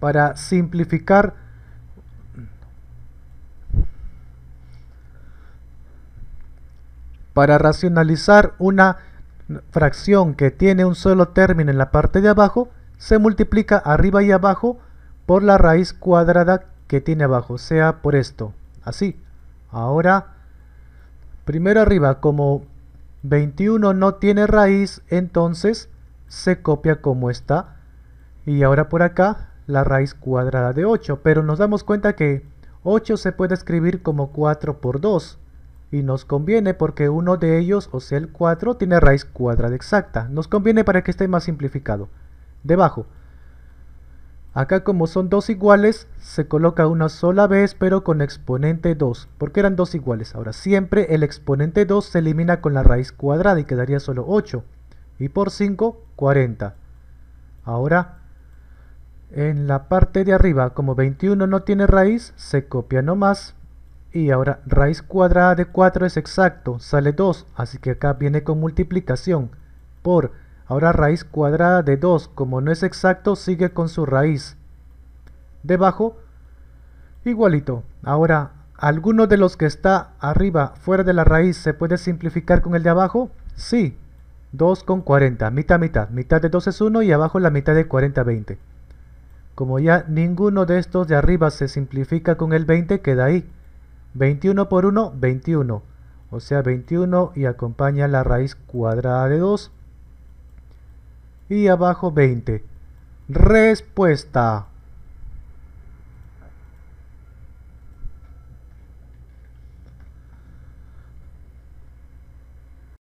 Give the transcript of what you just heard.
para simplificar para racionalizar una fracción que tiene un solo término en la parte de abajo se multiplica arriba y abajo por la raíz cuadrada que tiene abajo, sea por esto, así ahora primero arriba como 21 no tiene raíz entonces se copia como está y ahora por acá la raíz cuadrada de 8, pero nos damos cuenta que 8 se puede escribir como 4 por 2, y nos conviene porque uno de ellos, o sea el 4, tiene raíz cuadrada exacta. Nos conviene para que esté más simplificado. Debajo. Acá como son dos iguales, se coloca una sola vez pero con exponente 2, porque eran dos iguales. Ahora siempre el exponente 2 se elimina con la raíz cuadrada y quedaría solo 8. Y por 5, 40. Ahora en la parte de arriba como 21 no tiene raíz se copia nomás y ahora raíz cuadrada de 4 es exacto sale 2 así que acá viene con multiplicación por ahora raíz cuadrada de 2 como no es exacto sigue con su raíz debajo igualito ahora alguno de los que está arriba fuera de la raíz se puede simplificar con el de abajo sí 2 con 40 mitad mitad mitad de 2 es 1 y abajo la mitad de 40 20 como ya ninguno de estos de arriba se simplifica con el 20, queda ahí. 21 por 1, 21. O sea, 21 y acompaña la raíz cuadrada de 2. Y abajo 20. Respuesta.